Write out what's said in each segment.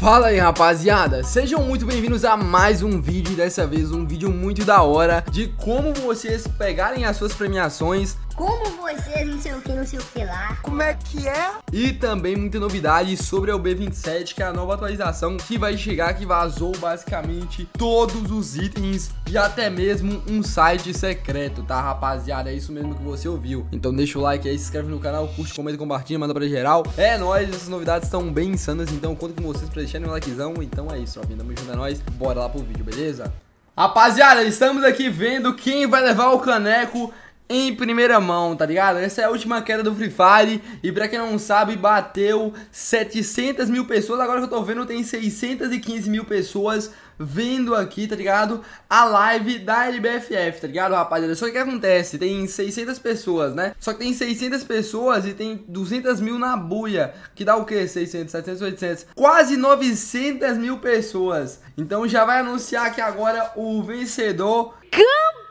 Fala aí rapaziada, sejam muito bem-vindos a mais um vídeo, dessa vez um vídeo muito da hora de como vocês pegarem as suas premiações como vocês, não sei o que, não sei o que lá. Como é que é? E também muita novidade sobre o b 27 que é a nova atualização que vai chegar, que vazou basicamente todos os itens e até mesmo um site secreto, tá, rapaziada? É isso mesmo que você ouviu. Então deixa o like aí, se inscreve no canal, curte, comenta, compartilha, manda pra geral. É nóis, essas novidades estão bem insanas, então conto com vocês pra deixarem um likezão. Então é isso, rapinha, tamo junto, é nóis. Bora lá pro vídeo, beleza? Rapaziada, estamos aqui vendo quem vai levar o caneco em primeira mão, tá ligado? Essa é a última queda do Free Fire e pra quem não sabe, bateu 700 mil pessoas, agora que eu tô vendo tem 615 mil pessoas vendo aqui, tá ligado? A live da LBFF, tá ligado, rapaziada? Só que o que acontece? Tem 600 pessoas, né? Só que tem 600 pessoas e tem 200 mil na buia, que dá o quê? 600, 700, 800, quase 900 mil pessoas. Então já vai anunciar que agora o vencedor... Cão! campeã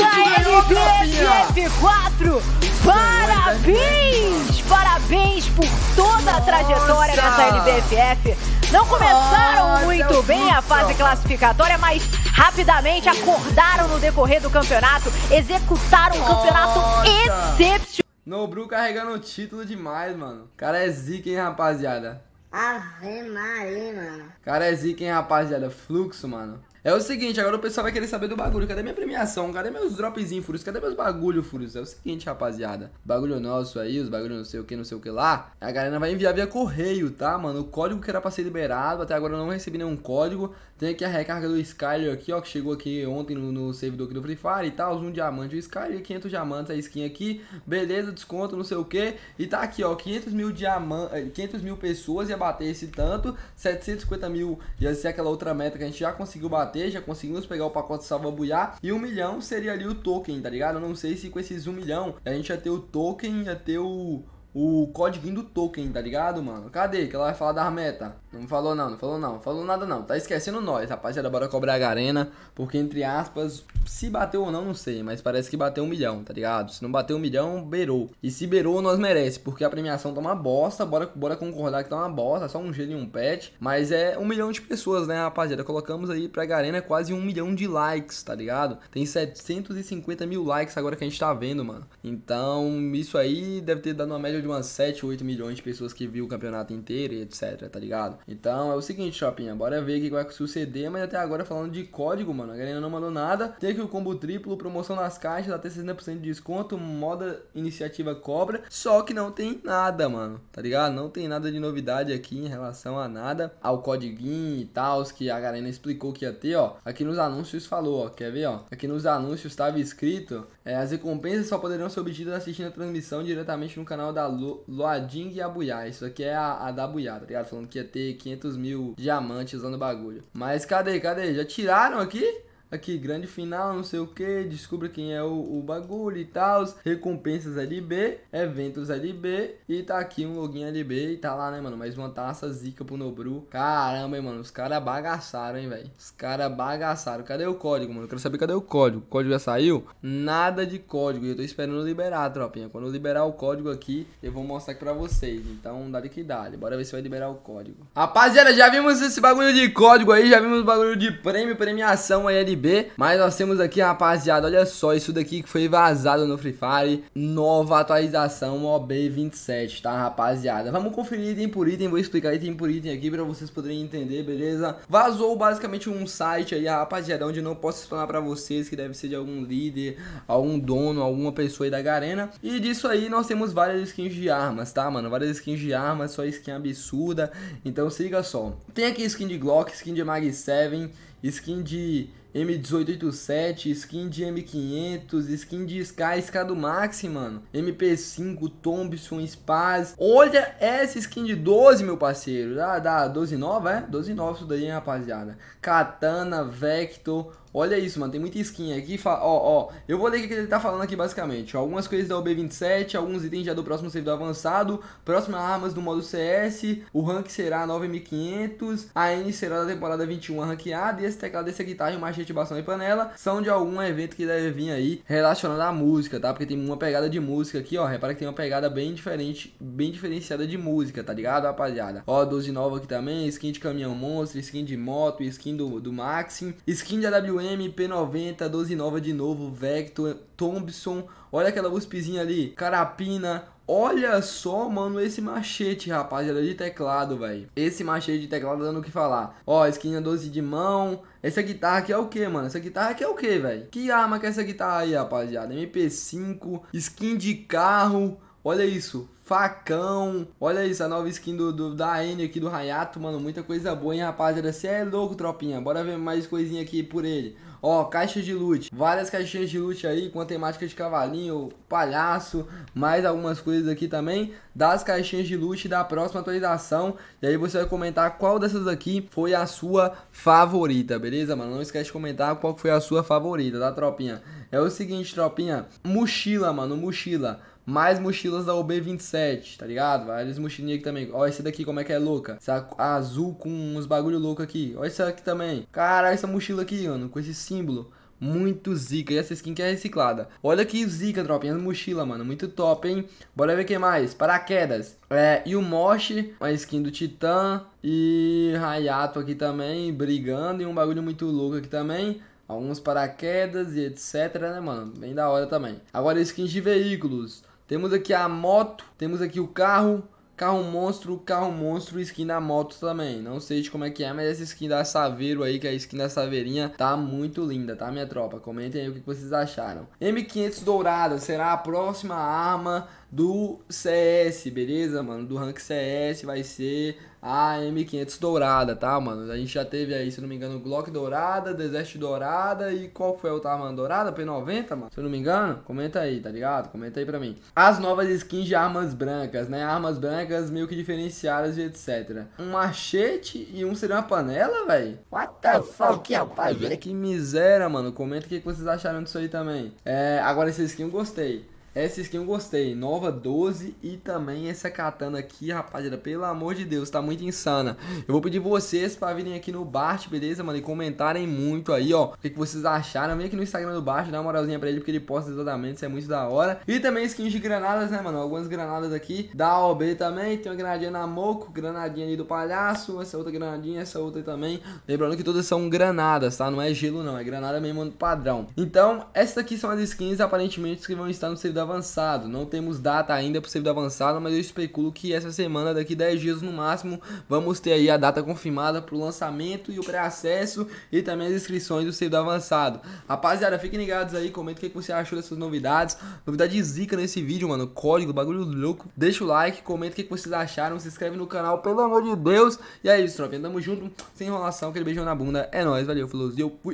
da MPFF4. Parabéns! Parabéns por toda a trajetória dessa LBFF. Não começaram Nossa, muito bem a fase classificatória, mas rapidamente acordaram no decorrer do campeonato, executaram um campeonato excepcional. Nobru carregando o título demais, mano. cara é zica, hein, rapaziada. Ave Maria, mano. cara é zica, hein, rapaziada. Fluxo, mano. É o seguinte, agora o pessoal vai querer saber do bagulho. Cadê minha premiação? Cadê meus dropzinhos, Furus? Cadê meus bagulho, furos. É o seguinte, rapaziada. Bagulho nosso aí, os bagulho não sei o que, não sei o que lá. A galera vai enviar via correio, tá, mano? O código que era pra ser liberado, até agora eu não recebi nenhum código. Tem aqui a recarga do Skyler aqui, ó, que chegou aqui ontem no, no servidor aqui do Free Fire e tal. Um diamante, o Skyler, 500 diamantes a skin aqui. Beleza, desconto, não sei o que. E tá aqui, ó, 500 mil diamantes, eh, 500 mil pessoas ia bater esse tanto. 750 mil ia ser aquela outra meta que a gente já conseguiu bater bater, já conseguimos pegar o pacote salva buiar e um milhão seria ali o token, tá ligado? não sei se com esses um milhão a gente ia ter o token, ia ter o, o código do token, tá ligado, mano? Cadê que ela vai falar das metas? Não falou não, não falou não, falou nada não. Tá esquecendo nós, rapaziada. Bora cobrar a Garena. Porque, entre aspas, se bateu ou não, não sei. Mas parece que bateu um milhão, tá ligado? Se não bateu um milhão, beirou. E se beirou, nós merece. Porque a premiação tá uma bosta. Bora, bora concordar que tá uma bosta. Só um gelo e um pet. Mas é um milhão de pessoas, né, rapaziada? Colocamos aí pra Garena quase um milhão de likes, tá ligado? Tem 750 mil likes agora que a gente tá vendo, mano. Então, isso aí deve ter dado uma média de umas 7, 8 milhões de pessoas que viu o campeonato inteiro e etc, tá ligado? Então é o seguinte, Chopinha, bora ver o que vai suceder, mas até agora falando de código, mano, a galera não mandou nada. Tem aqui o combo triplo, promoção nas caixas, até 60% de desconto, moda iniciativa cobra, só que não tem nada, mano, tá ligado? Não tem nada de novidade aqui em relação a nada, ao codiguinho e tal, que a galera explicou que ia ter, ó. Aqui nos anúncios falou, ó, quer ver, ó? Aqui nos anúncios estava escrito, é, as recompensas só poderão ser obtidas assistindo a transmissão diretamente no canal da Lo Loading e Abuiá. Isso aqui é a, a da Abuiá, tá ligado? Falando que ia ter 500 mil diamantes usando o bagulho. Mas cadê, cadê? Já tiraram aqui? aqui, grande final, não sei o que, descubra quem é o, o bagulho e tal, recompensas LB, é eventos LB, é e tá aqui um login LB é e tá lá, né, mano, mais uma taça zica pro Nobru, caramba, hein, mano, os caras bagaçaram, hein, velho, os caras bagaçaram, cadê o código, mano, eu quero saber cadê o código, o código já saiu? Nada de código, eu tô esperando liberar, tropinha, quando eu liberar o código aqui, eu vou mostrar aqui pra vocês, então, dá que dá, bora ver se vai liberar o código. Rapaziada, já vimos esse bagulho de código aí, já vimos o bagulho de prêmio, premiação aí LB, B. Mas nós temos aqui, rapaziada, olha só isso daqui que foi vazado no Free Fire. Nova atualização OB27, tá, rapaziada? Vamos conferir item por item, vou explicar item por item aqui pra vocês poderem entender, beleza? Vazou basicamente um site aí, rapaziada, onde eu não posso explicar pra vocês, que deve ser de algum líder, algum dono, alguma pessoa aí da Garena. E disso aí nós temos várias skins de armas, tá, mano? Várias skins de armas, só skin absurda. Então siga só. Tem aqui skin de Glock, skin de Mag 7, skin de M1887, skin de M500, skin de Sky, Sky do Maxi, mano. MP5, Thompson, Spaz. Olha essa skin de 12, meu parceiro. Ah, dá, dá 12 nova, é? 12 nova isso daí, hein, rapaziada. Katana, Vector, Olha isso, mano, tem muita skin aqui. Ó, ó, eu vou ler o que ele tá falando aqui basicamente. Ó, algumas coisas da OB27, alguns itens já do próximo servidor avançado, próximas armas do modo CS, o rank será 9500, a N será da temporada 21 ranqueada e esse teclado, essa guitarra, o machete, bastão e panela são de algum evento que deve vir aí relacionado à música, tá? Porque tem uma pegada de música aqui, ó, repara que tem uma pegada bem diferente, bem diferenciada de música, tá ligado, rapaziada? Ó, 12 nova aqui também, skin de caminhão monstro, skin de moto, skin do, do Maxim, skin de AWM MP90, 12 nova de novo, Vector, Thompson. Olha aquela USPzinha ali, Carapina, Olha só, mano, esse machete, rapaziada, de teclado, velho. Esse machete de teclado dando o que falar. Ó, esquina 12 de mão. Essa guitarra aqui é o que, mano? Essa guitarra aqui é o que, velho? Que arma que é essa guitarra aí, rapaziada? MP5, skin de carro. Olha isso, facão. Olha isso, a nova skin do, do da N aqui do Rayato, mano. Muita coisa boa, hein, rapaziada. Você é louco, tropinha. Bora ver mais coisinha aqui por ele. Ó, caixa de loot. Várias caixinhas de loot aí com a temática de cavalinho, palhaço, mais algumas coisas aqui também das caixinhas de loot da próxima atualização. E aí você vai comentar qual dessas aqui foi a sua favorita, beleza, mano? Não esquece de comentar qual foi a sua favorita, tá, tropinha? É o seguinte, tropinha. Mochila, mano, mochila mais mochilas da OB27, tá ligado? Várias mochilinhas aqui também. Olha esse daqui, como é que é louca? Essa azul com uns bagulho louco aqui. Olha essa aqui também. Caralho, essa mochila aqui, mano, com esse símbolo. Muito zica. E essa skin que é reciclada. Olha que zica, tropinha. Mochila, mano. Muito top, hein? Bora ver o que mais. Paraquedas. É, e o Mosh, uma skin do Titã. E Rayato aqui também, brigando. E um bagulho muito louco aqui também alguns paraquedas e etc, né, mano? Bem da hora também. Agora skins de veículos. Temos aqui a moto, temos aqui o carro, carro monstro, carro monstro, skin da moto também. Não sei de como é que é, mas essa skin da Saveiro aí, que é a skin da Saveirinha, tá muito linda, tá, minha tropa? Comentem aí o que vocês acharam. M500 dourada, será a próxima arma do CS, beleza, mano? Do rank CS vai ser a M500 dourada, tá, mano? A gente já teve aí, se não me engano, Glock dourada, Desert dourada e qual foi o tá, Dourada? P90, mano? Se eu não me engano, comenta aí, tá ligado? Comenta aí pra mim. As novas skins de armas brancas, né? Armas brancas meio que diferenciadas e etc. Um machete e um seria uma panela, velho? What the fuck, rapaz? que miséria, mano. Comenta o que vocês acharam disso aí também. É, agora esse skin eu gostei. Essa skin eu gostei, nova 12 e também essa katana aqui, rapaziada, pelo amor de Deus, tá muito insana. Eu vou pedir vocês pra virem aqui no Bart, beleza, mano, e comentarem muito aí, ó, o que, que vocês acharam. Vem aqui no Instagram do Bart, dá uma moralzinha pra ele, porque ele posta exatamente, isso é muito da hora. E também skins de granadas, né, mano, algumas granadas aqui da OB também, tem uma granadinha na Moco, granadinha ali do palhaço, essa outra granadinha, essa outra também. Lembrando que todas são granadas, tá, não é gelo não, é granada mesmo padrão. Então, essas aqui são as skins, aparentemente, que vão estar no servidor avançado. Não temos data ainda para o possível avançado, mas eu especulo que essa semana, daqui 10 dias no máximo, vamos ter aí a data confirmada para o lançamento e o pré-acesso e também as inscrições do possível avançado. Rapaziada, fiquem ligados aí, comenta o que, você achou dessas novidades. Novidade zica nesse vídeo, mano. Código, bagulho louco. Deixa o like, comenta o que, vocês acharam, se inscreve no canal, pelo amor de Deus. E é isso, tropa. Tamo junto, sem enrolação, aquele beijão na bunda. É nóis, valeu, E eu fui.